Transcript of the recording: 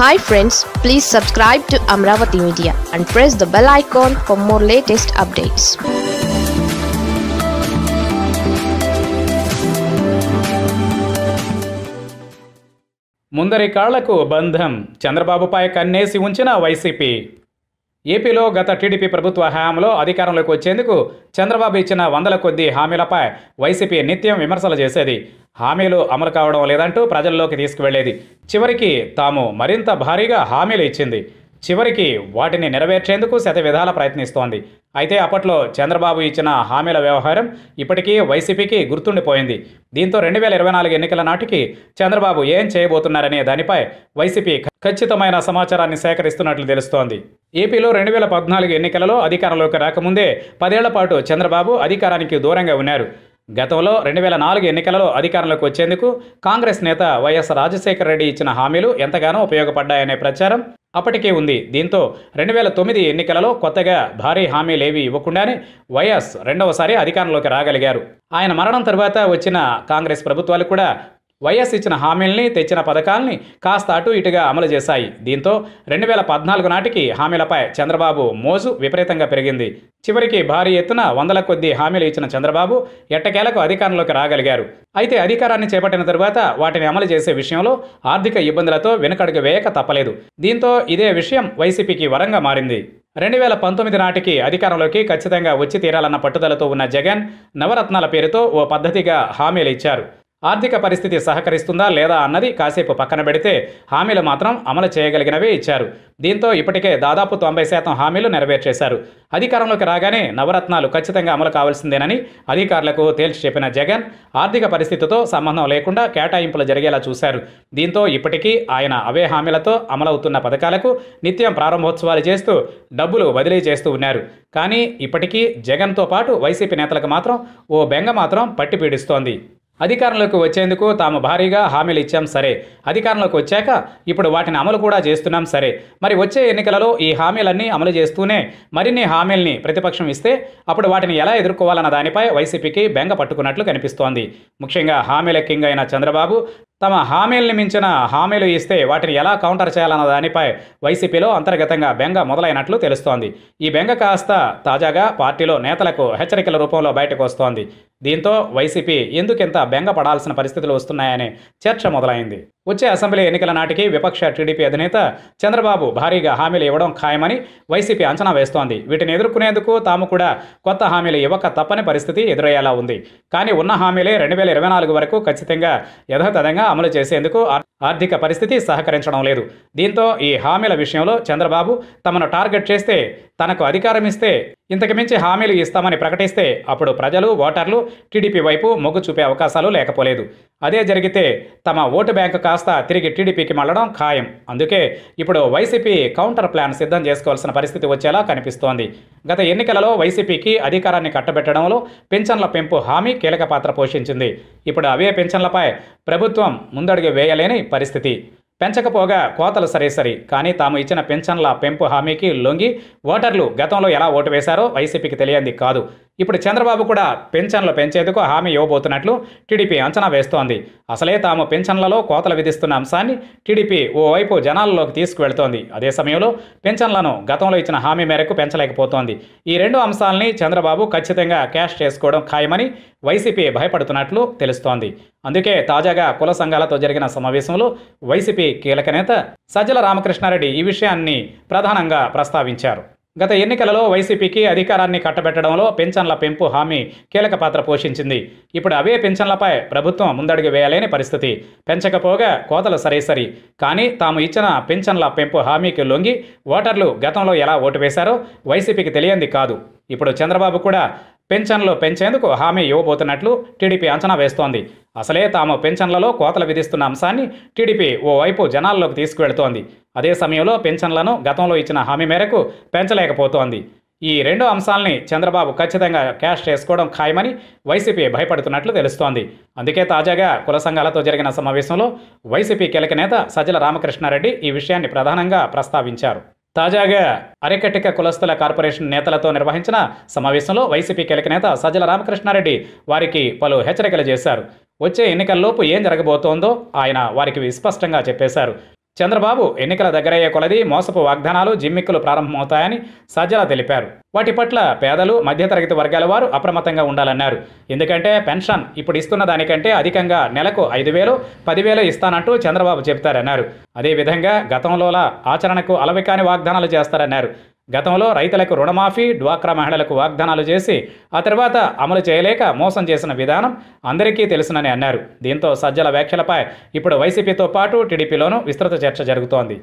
hi friends please subscribe to Amaravati media and press the bell icon for more latest updates ముందరి కాళ్లకు బంధం చంద్రబాబుపై కన్నేసి ఉంచిన వైసీపీ ఏపీలో గత టీడీపీ ప్రభుత్వ హయాంలో అధికారంలోకి వచ్చేందుకు చంద్రబాబు ఇచ్చిన వందల కొద్ది హామీలపై వైసీపీ నిత్యం విమర్శలు చేసేది హామీలు అమలు కావడం లేదంటూ ప్రజల్లోకి తీసుకువెళ్లేది చివరికి తాము మరింత భారీగా హామీలు ఇచ్చింది చివరికి వాటిని నెరవేర్చేందుకు శత విధాల ప్రయత్నిస్తోంది అయితే అప్పట్లో చంద్రబాబు ఇచ్చిన హామీల వ్యవహారం ఇప్పటికీ వైసీపీకి గుర్తుండిపోయింది దీంతో రెండు వేల ఇరవై నాలుగు ఎన్నికల నాటికి చంద్రబాబు ఏం చేయబోతున్నారనే దానిపై వైసీపీ ఖచ్చితమైన సమాచారాన్ని సేకరిస్తున్నట్లు తెలుస్తోంది ఏపీలో రెండు వేల పద్నాలుగు ఎన్నికలలో అధికారంలోకి రాకముందే పదేళ్ల పాటు చంద్రబాబు అధికారానికి దూరంగా ఉన్నారు గతంలో రెండు వేల నాలుగు ఎన్నికలలో అధికారంలోకి వచ్చేందుకు కాంగ్రెస్ నేత వైఎస్ రాజశేఖర రెడ్డి ఇచ్చిన హామీలు ఎంతగానో ఉపయోగపడ్డాయనే ప్రచారం అప్పటికే ఉంది దీంతో రెండు వేల తొమ్మిది ఎన్నికలలో కొత్తగా భారీ హామీలేవి ఇవ్వకుండానే వైఎస్ రెండవసారి అధికారంలోకి రాగలిగారు ఆయన మరణం తర్వాత వచ్చిన కాంగ్రెస్ ప్రభుత్వాలు కూడా వైఎస్ ఇచ్చిన హామీల్ని తెచ్చిన పథకాల్ని కాస్త అటు ఇటుగా అమలు చేశాయి దీంతో రెండు వేల పద్నాలుగు నాటికి హామీలపై చంద్రబాబు మోజు విపరీతంగా పెరిగింది చివరికి భారీ ఎత్తున వందల కొద్ది హామీలు ఇచ్చిన చంద్రబాబు ఎట్టకేలకు అధికారంలోకి రాగలిగారు అయితే అధికారాన్ని చేపట్టిన తరువాత వాటిని అమలు చేసే విషయంలో ఆర్థిక ఇబ్బందులతో వెనుకడుగు వేయక తప్పలేదు దీంతో ఇదే విషయం వైసీపీకి వరంగా మారింది రెండు వేల పంతొమ్మిది నాటికి అధికారంలోకి ఖచ్చితంగా వచ్చి తీరాలన్న పట్టుదలతో ఉన్న జగన్ నవరత్నాల పేరుతో ఓ పద్ధతిగా హామీలు ఇచ్చారు ఆర్థిక పరిస్థితి సహకరిస్తుందా లేదా అన్నది కాసేపు పక్కన పెడితే హామీలు మాత్రం అమలు చేయగలిగినవే ఇచ్చారు దీంతో ఇప్పటికే దాదాపు తొంభై శాతం హామీలు నెరవేర్చేశారు అధికారంలోకి రాగానే నవరత్నాలు ఖచ్చితంగా అమలు కావాల్సిందేనని అధికారులకు తేల్చి చెప్పిన జగన్ ఆర్థిక పరిస్థితితో సంబంధం లేకుండా కేటాయింపులు జరిగేలా చూశారు దీంతో ఇప్పటికీ ఆయన అవే హామీలతో అమలవుతున్న పథకాలకు నిత్యం ప్రారంభోత్సవాలు చేస్తూ డబ్బులు బదిలీ చేస్తూ ఉన్నారు కానీ ఇప్పటికీ జగన్తో పాటు వైసీపీ నేతలకు మాత్రం ఓ బెంగ మాత్రం పట్టి పీడిస్తోంది అధికారంలోకి వచ్చేందుకు తాము భారీగా హామీలు ఇచ్చాం సరే అధికారంలోకి వచ్చాక ఇప్పుడు వాటిని అమలు కూడా చేస్తున్నాం సరే మరి వచ్చే ఎన్నికలలో ఈ హామీలన్నీ అమలు చేస్తూనే మరిన్ని హామీల్ని ప్రతిపక్షం ఇస్తే అప్పుడు వాటిని ఎలా ఎదుర్కోవాలన్న దానిపై వైసీపీకి బెంగ పట్టుకున్నట్లు కనిపిస్తోంది ముఖ్యంగా హామీల కింగ్ అయిన చంద్రబాబు తమ హామీల్ని మించిన హామీలు ఇస్తే వాటిని ఎలా కౌంటర్ చేయాలన్న దానిపై వైసీపీలో అంతర్గతంగా బెంగ మొదలైనట్లు తెలుస్తోంది ఈ బెంగ కాస్త తాజాగా పార్టీలో నేతలకు హెచ్చరికల రూపంలో బయటకు వస్తోంది దీంతో వైసీపీ ఎందుకింత బెంగపడాల్సిన పరిస్థితులు వస్తున్నాయని చర్చ మొదలైంది వచ్చే అసెంబ్లీ ఎన్నికల నాటికి విపక్ష టీడీపీ అధినేత చంద్రబాబు భారీగా హామీలు ఇవ్వడం ఖాయమని వైసీపీ అంచనా వేస్తోంది వీటిని ఎదుర్కొనేందుకు తాము కూడా కొత్త హామీలు ఇవ్వక తప్పని పరిస్థితి ఎదురయ్యేలా ఉంది కానీ ఉన్న హామీలే రెండు వేల ఇరవై నాలుగు వరకు ఖచ్చితంగా యథాతథంగా అమలు చేసేందుకు ఆర్థిక పరిస్థితి సహకరించడం లేదు దీంతో ఈ హామీల విషయంలో చంద్రబాబు తమను టార్గెట్ చేస్తే తనకు అధికారం ఇస్తే ఇంతకుమించి హామీలు ఇస్తామని ప్రకటిస్తే అప్పుడు ప్రజలు ఓటర్లు టీడీపీ వైపు మొగ్గు చూపే అవకాశాలు లేకపోలేదు అదే జరిగితే తమ ఓటు బ్యాంకు కాస్త తిరిగి టీడీపీకి మళ్ళడం ఖాయం అందుకే ఇప్పుడు వైసీపీ కౌంటర్ ప్లాన్ సిద్ధం చేసుకోవాల్సిన పరిస్థితి వచ్చేలా కనిపిస్తోంది గత ఎన్నికలలో వైసీపీకి అధికారాన్ని కట్టబెట్టడంలో పెన్షన్ల పెంపు హామీ కీలక పాత్ర పోషించింది ఇప్పుడు అవే పెన్షన్లపై ప్రభుత్వం ముందడుగు వేయలేని పరిస్థితి పెంచకపోగా కోతలు సరేసరి కానీ తాము ఇచ్చిన పెన్షన్ల పెంపు హామీకి లొంగి ఓటర్లు గతంలో ఎలా ఓటు వేశారో వైసీపీకి తెలియంది కాదు ఇప్పుడు చంద్రబాబు కూడా పెన్షన్లు పెంచేందుకు హామీ ఇవ్వబోతున్నట్లు టీడీపీ అంచనా వేస్తోంది అసలే తాము పెన్షన్లలో కోతలు విధిస్తున్న అంశాన్ని టీడీపీ ఓవైపు జనాల్లోకి తీసుకువెళ్తోంది అదే సమయంలో పెన్షన్లను గతంలో ఇచ్చిన హామీ మేరకు పెంచలేకపోతోంది ఈ రెండు అంశాలని చంద్రబాబు ఖచ్చితంగా క్యాష్ చేసుకోవడం ఖాయమని వైసీపీ భయపడుతున్నట్లు తెలుస్తోంది అందుకే తాజాగా కుల సంఘాలతో జరిగిన సమావేశంలో వైసీపీ కీలక నేత సజ్జల రామకృష్ణారెడ్డి ఈ విషయాన్ని ప్రధానంగా ప్రస్తావించారు గత ఎన్నికలలో వైసీపీకి అధికారాన్ని కట్టబెట్టడంలో పెన్షన్ల పెంపు హామీ కీలక పాత్ర పోషించింది ఇప్పుడు అవే పెన్షన్లపై ప్రభుత్వం ముందడుగు వేయలేని పరిస్థితి పెంచకపోగా కోతలు సరేసరి కానీ తాము ఇచ్చిన పెన్షన్ల పెంపు హామీకి లొంగి ఓటర్లు గతంలో ఎలా ఓటు వేశారో వైసీపీకి తెలియంది కాదు ఇప్పుడు చంద్రబాబు కూడా పెన్షన్లు పెంచేందుకు హామీ ఇవ్వబోతున్నట్లు టీడీపీ అంచనా వేస్తోంది అసలే తాము పెన్షన్లలో కోతలు విధిస్తున్న అంశాన్ని టీడీపీ ఓవైపు జనాల్లోకి తీసుకువెళుతోంది అదే సమయంలో పెన్షన్లను గతంలో ఇచ్చిన హామీ మేరకు పెంచలేకపోతోంది ఈ రెండు అంశాలని చంద్రబాబు ఖచ్చితంగా క్యాష్ చేసుకోవడం ఖాయమని వైసీపీ భయపడుతున్నట్లు తెలుస్తోంది అందుకే తాజాగా కుల సంఘాలతో జరిగిన సమావేశంలో వైసీపీ కీలక నేత సజ్జల రామకృష్ణారెడ్డి ఈ విషయాన్ని ప్రధానంగా ప్రస్తావించారు తాజాగా అరెకటిక కులస్తుల కార్పొరేషన్ నేతలతో నిర్వహించిన సమావేశంలో వైసీపీ కీలక నేత సజ్జల రామకృష్ణారెడ్డి వారికి పలు హెచ్చరికలు చేశారు వచ్చే ఎన్నికల్లోపు ఏం జరగబోతోందో ఆయన వారికి స్పష్టంగా చెప్పేశారు చంద్రబాబు ఎన్నికల దగ్గరయ్యే కొలది మోసపు వాగ్దానాలు జిమ్మిక్కులు ప్రారంభమవుతాయని సజ్జల తెలిపారు వాటి పట్ల పేదలు మధ్యతరగతి వర్గాల వారు అప్రమత్తంగా ఉండాలన్నారు ఎందుకంటే పెన్షన్ ఇప్పుడు ఇస్తున్న దానికంటే అధికంగా నెలకు ఐదు వేలు పదివేలు ఇస్తానంటూ చంద్రబాబు చెబుతారన్నారు అదేవిధంగా గతంలోలా ఆచరణకు అలవికాని వాగ్దానాలు చేస్తారన్నారు గతంలో రైతులకు రుణమాఫీ డ్వాక్రా మహిళలకు వాగ్దానాలు చేసి ఆ తర్వాత అమలు చేయలేక మోసం చేసిన విధానం అందరికీ తెలుసునని అన్నారు దీంతో సజ్జల వ్యాఖ్యలపై ఇప్పుడు వైసీపీతో పాటు టీడీపీలోనూ విస్తృత చర్చ జరుగుతోంది